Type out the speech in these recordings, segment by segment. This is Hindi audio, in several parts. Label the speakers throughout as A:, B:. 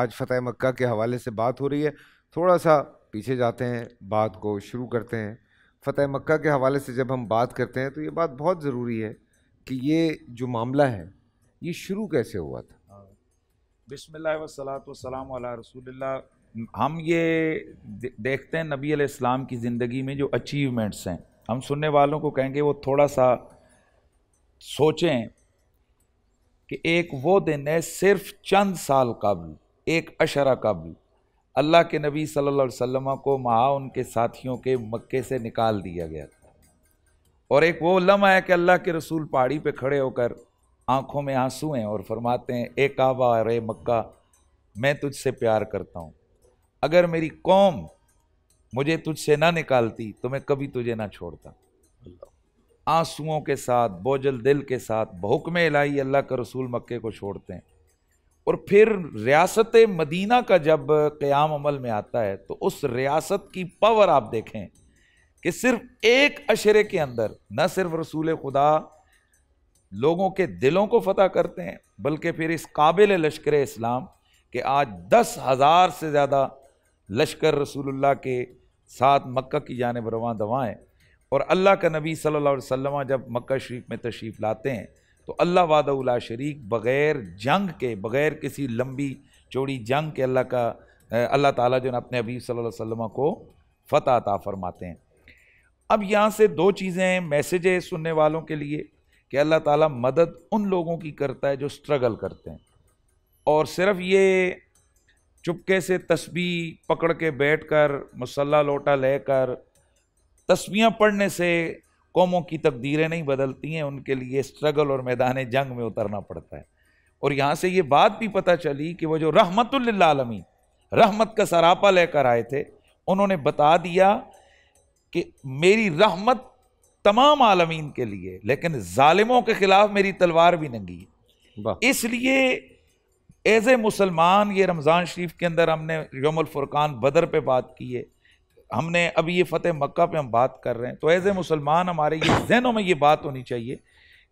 A: आज फ़तेह मक्का के हवाले से बात हो रही है थोड़ा सा पीछे जाते हैं बात को शुरू करते हैं फ़तेह मक्का के हवाले से जब हम बात करते हैं तो ये बात बहुत ज़रूरी है कि ये जो मामला है ये शुरू कैसे हुआ था हाँ। वसलाम रसूल हम ये देखते हैं नबी इस्लाम की ज़िंदगी में जो अचीवमेंट्स हैं हम सुनने वालों को कहेंगे वो थोड़ा सा सोचें कि एक वो दिन है सिर्फ चंद साल कबल एक अशरा कबल अल्लाह के नबी सल्लल्लाहु अलैहि वसल्लम को महा उनके साथियों के मक्के से निकाल दिया गया था और एक वो लम्हा है कि अल्लाह के रसूल पहाड़ी पे खड़े होकर आंखों में आंसू हैं और फरमाते हैं ए काबा रे मक्का मैं तुझसे प्यार करता हूँ अगर मेरी कौम मुझे तुझसे ना निकालती तो मैं कभी तुझे ना छोड़ता आंसुओं के साथ बोझल दिल के साथ भूख में अल्लाह का रसूल मक्के को छोड़ते हैं और फिर रियासत मदीना का जब क़याम अमल में आता है तो उस रियासत की पावर आप देखें कि सिर्फ एक अशरे के अंदर न सिर्फ रसूल खुदा लोगों के दिलों को फतह करते हैं बल्कि फिर इस काबिल लश्कर इस्लाम कि आज दस हज़ार से ज़्यादा लश्कर रसूलुल्लाह के साथ मक्का की जानब रवा दवाएँ और अल्लाह का नबी सल्ला अलैहि जब मक्का शरीफ में तशरीफ़ लाते हैं तो अल्लाह वादा शरीक बग़ैर जंग के बग़ैर किसी लंबी चौड़ी जंग के अल्लाह का अल्लाह ताला जो है अपने अबी सल्लल्लाहु अलैहि वसल्लम को फ़तह अता फरमाते हैं अब यहाँ से दो चीज़ें मैसेज है सुनने वालों के लिए कि अल्लाह ताला मदद उन लोगों की करता है जो स्ट्रगल करते हैं और सिर्फ ये चुपके से तस्बी पकड़ के बैठ कर मुसल्ला लोटा लेकर तस्वियाँ पढ़ने से कौमों की तकदीरें नहीं बदलती हैं उनके लिए स्ट्रगल और मैदान जंग में उतरना पड़ता है और यहाँ से ये बात भी पता चली कि वह जो रहमतुल्लामी रहमत का सरापा लेकर आए थे उन्होंने बता दिया कि मेरी रहमत तमाम आलमीन के लिए लेकिन ालिमों के ख़िलाफ़ मेरी तलवार भी नंगी है इसलिए एज ए मुसलमान ये रमज़ान शरीफ के अंदर हमने यमल फुरकान बदर पे बात की है हमने अभी ये फ़तेह मक्का पे हम बात कर रहे हैं तो एज ए मुसलमान हमारे ये जहनों में ये बात होनी चाहिए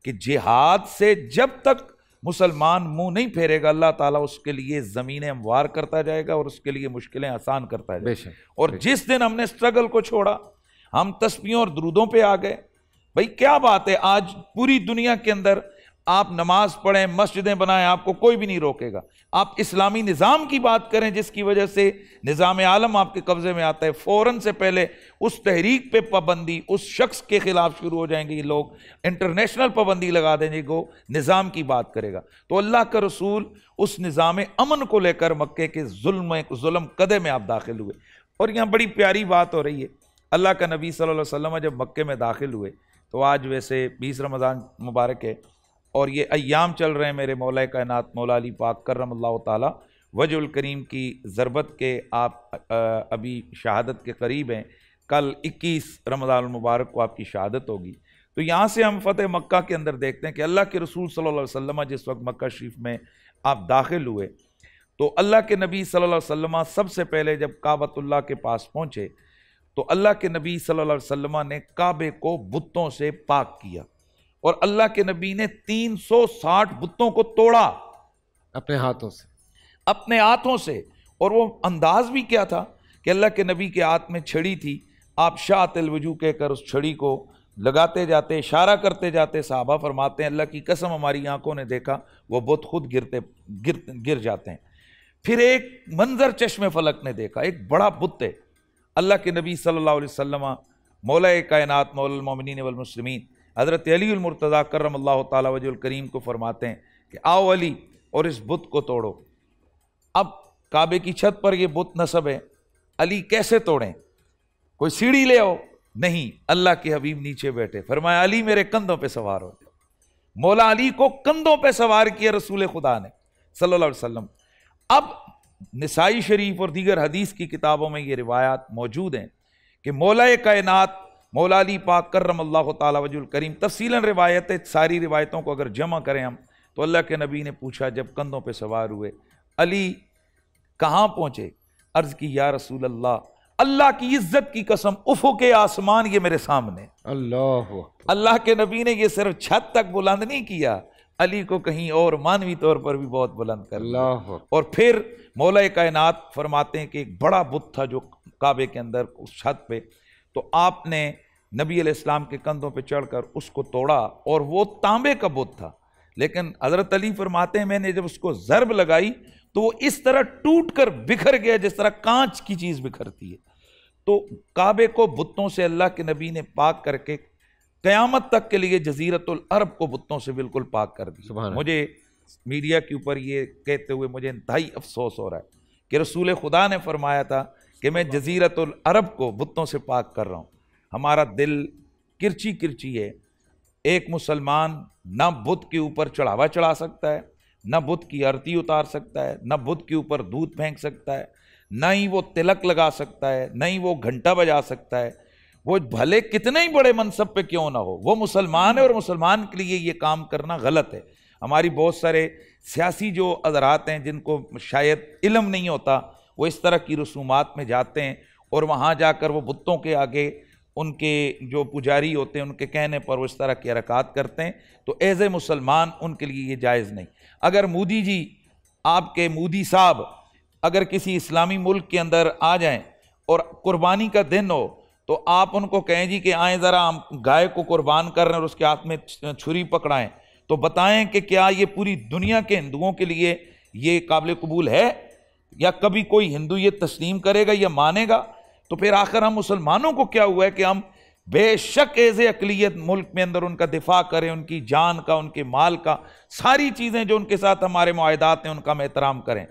A: कि जिहाद से जब तक मुसलमान मुंह नहीं फेरेगा अल्लाह ताला उसके लिए ज़मीन हमवार करता जाएगा और उसके लिए मुश्किलें आसान करता जाएगा और जिस दिन हमने स्ट्रगल को छोड़ा हम तस्वीरों और दरूदों पर आ गए भाई क्या बात है आज पूरी दुनिया के अंदर आप नमाज पढ़ें मस्जिदें बनाएं आपको कोई भी नहीं रोकेगा आप इस्लामी निज़ाम की बात करें जिसकी वजह से निज़ाम आलम आपके कब्ज़े में आता है फ़ौर से पहले उस तहरीक पे पाबंदी उस शख्स के ख़िलाफ़ शुरू हो जाएंगे ये लोग इंटरनेशनल पाबंदी लगा देंगे को निज़ाम की बात करेगा तो अल्लाह का रसूल उस निज़ाम अमन को लेकर मक्के के जुल्म कदे में आप दाखिल हुए और यहाँ बड़ी प्यारी बात हो रही है अल्लाह का नबी सल्लल्लाहु अलैहि वसल्लम जब मक्के में दाखिल हुए तो आज वैसे बीस रमज़ान मुबारक है और ये अयाम चल रहे हैं मेरे मौला कायनात मौलाली पाक करम अल्लाह ताली वजुल करीम की ज़रबत के आप अभी शहादत के करीब हैं कल 21 रमज़ान मुबारक को आपकी शहादत होगी तो यहाँ से हम फतेह मक्का के अंदर देखते हैं कि अल्लाह के रसूल सल्लल्लाहु अलैहि वसल्लम जिस वक्त मक्का शरीफ में आप दाखिल हुए तो अल्लाह के नबी सल्लल्लाहु अलैहि वसल्लम सबसे पहले जब काबतुल्ला के पास पहुँचे तो अल्लाह के नबी सल अलैहि ने काबे को बुतों से पाक किया और अल्लाह के नबी ने 360 बुतों को तोड़ा अपने हाथों से अपने हाथों से और वो अंदाज भी क्या था कि अल्लाह के नबी के हाथ में छड़ी थी आप शाह तिलवजू कहकर उस छड़ी को लगाते जाते इशारा करते जाते साहबा फरमाते हैं अल्लाह की कसम हमारी आंखों ने देखा वो बुत खुद गिरते गिर गिर जाते हैं फिर एक मंजर चश्मे फलक ने देखा एक बड़ा बुत है अल्लाह के नबी सल्ला वसलमा मौल मौला कायनात मौलमिन वलमसलमिन हज़रत अलीमरतज़ा करम अल्लाह करीम को फरमाते हैं कि आओ अली और इस बुत को तोड़ो अब काबे की छत पर यह बुत नसब है अली कैसे तोड़ें कोई सीढ़ी ले आओ नहीं अल्लाह के हबीब नीचे बैठे फरमाया अली मेरे कंधों पे सवार हो मौला अली को कंधों पे सवार किया रसूल खुदा ने सल्लल्लाहु अलैहि वसल्लम अब निसाई शरीफ और दीगर हदीस की किताबों में ये रिवायात मौजूद हैं कि मौला कायनात मौलाली पाक करम अल्लाह तवजुल करीम तफसीला रिवायत सारी रिवायतों को अगर जमा करें हम तो अल्लाह के नबी ने पूछा जब कंधों पर सवार हुए अली कहाँ पहुँचे अर्ज़ की या रसूल अल्लाह अल्लाह की इज्जत की कसम उफो के आसमान ये मेरे सामने अल्लाह अल्लाह के नबी ने ये सिर्फ छत तक बुलंद नहीं किया अली को कहीं और मानवी तौर पर भी बहुत बुलंद कर अल्लाह और फिर मौल कायनात फरमाते हैं कि एक बड़ा बुत था जो काबे के अंदर उस छत पे तो आपने नबी अलैहिस्सलाम के कंधों पर चढ़कर उसको तोड़ा और वो तांबे का बुत था लेकिन हज़रत अली फरमाते हैं मैंने जब उसको ज़रब लगाई तो वो इस तरह टूट कर बिखर गया जिस तरह कांच की चीज़ बिखरती है तो काबे को बुतों से अल्लाह के नबी ने पाक करके क़यामत तक के लिए जजीरतुल अरब को बुतों से बिल्कुल पाक कर दिया मुझे मीडिया के ऊपर ये कहते हुए मुझे इंतहाई अफसोस हो रहा है कि रसूल खुदा ने फरमाया था कि मैं जजीरतुल अरब को बुतों से पाक कर रहा हूँ हमारा दिल किरची किरची है एक मुसलमान ना बुत के ऊपर चढ़ावा चढ़ा सकता है ना बुत की आरती उतार सकता है ना बुत के ऊपर दूध फेंक सकता है ना ही वो तिलक लगा सकता है ना ही वो घंटा बजा सकता है वो भले कितने ही बड़े मनसब पे क्यों ना हो वो मुसलमान है और मुसलमान के लिए ये काम करना गलत है हमारी बहुत सारे सियासी जो अज़रात हैं जिनको शायद इलम नहीं होता वो इस तरह की रसूमात में जाते हैं और वहाँ जाकर वो बुतों के आगे उनके जो पुजारी होते हैं उनके कहने पर वो इस तरह की हरकत करते हैं तो एज़ ए मुसलमान उनके लिए ये जायज़ नहीं अगर मोदी जी आपके मोदी साहब अगर किसी इस्लामी मुल्क के अंदर आ जाएं और कुर्बानी का दिन हो तो आप उनको कहें जी कि आएँ ज़रा हम गाय को कुर्बान कर रहे हैं और उसके हाथ में छुरी पकड़ाएँ तो बताएं कि क्या ये पूरी दुनिया के हिंदुओं के लिए ये काबिल कबूल है या कभी कोई हिंदू ये तस्लीम करेगा या मानेगा तो फिर आखिर हम मुसलमानों को क्या हुआ है कि हम बेशक एज अकलीत मुल्क में अंदर उनका दिफा करें उनकी जान का उनके माल का सारी चीज़ें जो उनके साथ हमारे माहदात हैं उनका हम एहतराम करें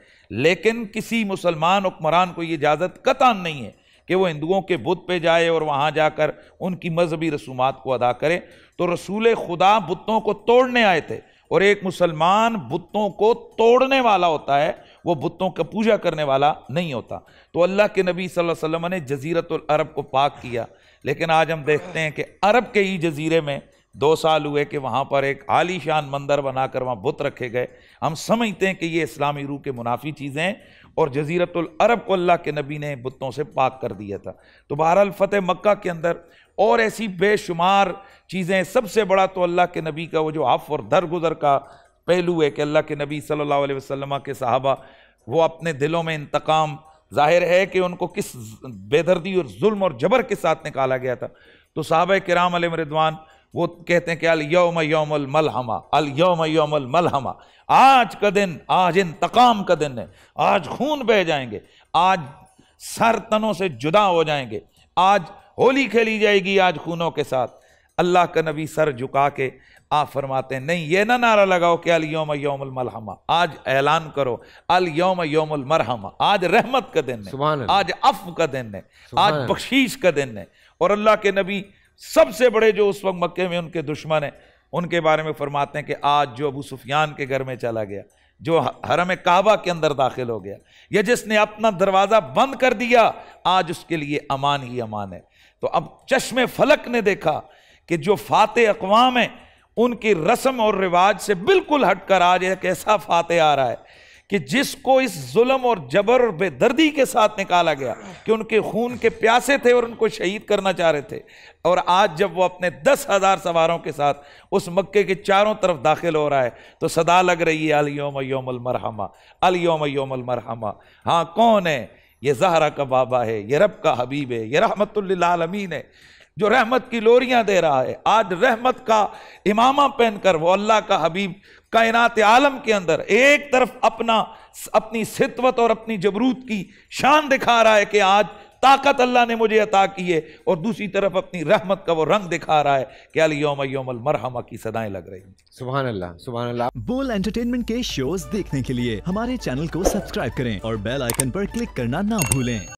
A: लेकिन किसी मुसलमान हुक्मरान को ये इजाज़त कतान नहीं है कि वो हिंदुओं के बुत पे जाए और वहाँ जाकर उनकी मजहबी रसूमात को अदा करें तो रसूल खुदा बुतों को तोड़ने आए थे और एक मुसलमान बुतों को तोड़ने वाला होता है वो बुतों का पूजा करने वाला नहीं होता तो अल्लाह के नबी सल्लल्लाहु अलैहि वसल्लम ने जजीरतुल अरब को पाक किया लेकिन आज हम देखते हैं कि अरब के ही जजीरे में दो साल हुए कि वहाँ पर एक आलीशान मंदिर बनाकर वहाँ बुत रखे गए हम समझते हैं कि ये इस्लामी रूह के मुनाफी चीज़ें हैं और जजीरतुल अरब को अल्लाह के नबी ने बुतों से पाक कर दिया था तो बहरहाल फ़तेह मक्का के अंदर और ऐसी बेशुमार चीज़ें सबसे बड़ा तो अल्लाह के नबी का वो जो आफ और दरगुजर का पहलू है कि अल्लाह के नबी सल्लल्लाहु अलैहि वसल्लम के सहाबा वो अपने दिलों में इंतकाम जाहिर है कि उनको किस बेदर्दी और जुल्म और जबर के साथ निकाला गया था तो साहब कराम रिदवान वो कहते हैं कि अल यौम मल मलहमा अल यौम मल मलहमा आज का दिन आज इंतकाम का दिन है आज खून बह जाएंगे आज सर तनों से जुदा हो जाएंगे आज होली खेली जाएगी आज खूनों के साथ अल्लाह का नबी सर झुका के आप फरमाते हैं नहीं ये ना नारा लगाओ कि अल योम योम मलहमा आज ऐलान करो अल योम योम मरहमा आज रहमत का दिन है आज अफ का दिन है आज बख्शीश का दिन है और अल्लाह के नबी सबसे बड़े जो उस वक्त मक्के में उनके दुश्मन है उनके बारे में फरमाते हैं कि आज जो अबू सुफियान के घर में चला गया जो हरम काबा के अंदर दाखिल हो गया या जिसने अपना दरवाज़ा बंद कर दिया आज उसके लिए अमान ही अमान है तो अब चश्मे फलक ने देखा कि जो फात अकवाम है उनकी रस्म और रिवाज से बिल्कुल हटकर आज एक ऐसा फातह आ रहा है कि जिसको इस जुल्म और जबर और बेदर्दी के साथ निकाला गया कि उनके खून के प्यासे थे और उनको शहीद करना चाह रहे थे और आज जब वो अपने दस हज़ार सवारों के साथ उस मक्के के चारों तरफ दाखिल हो रहा है तो सदा लग रही है अलियोम योमलमरहमा अलियोम योमलमरहमा हाँ कौन है ये जहरा का बाबा है ये रब का हबीब है ये रहमतुल्लामीन है जो रहमत की लोरियां दे रहा है आज रहमत का इमामा पहनकर वो अल्लाह का हबीब कायनात आलम के अंदर एक तरफ अपना अपनी सितवत और अपनी जबरूत की शान दिखा रहा है कि आज ताकत अल्लाह ने मुझे अता की है और दूसरी तरफ अपनी रहमत का वो रंग दिखा रहा है कि योम योमल मरहमा की सदाएं लग रही सुबह अल्लाह सुबह अल्लाह बोल एंटरटेनमेंट के शोज देखने के लिए हमारे चैनल को सब्सक्राइब करें और बेल आइकन पर क्लिक करना ना भूलें